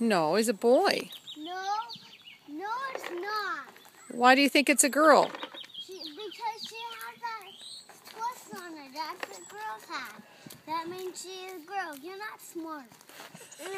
No, he's a boy. No, no, it's not. Why do you think it's a girl? She, because she has that twist on her. That's what girls have. That means she is a girl. You're not smart.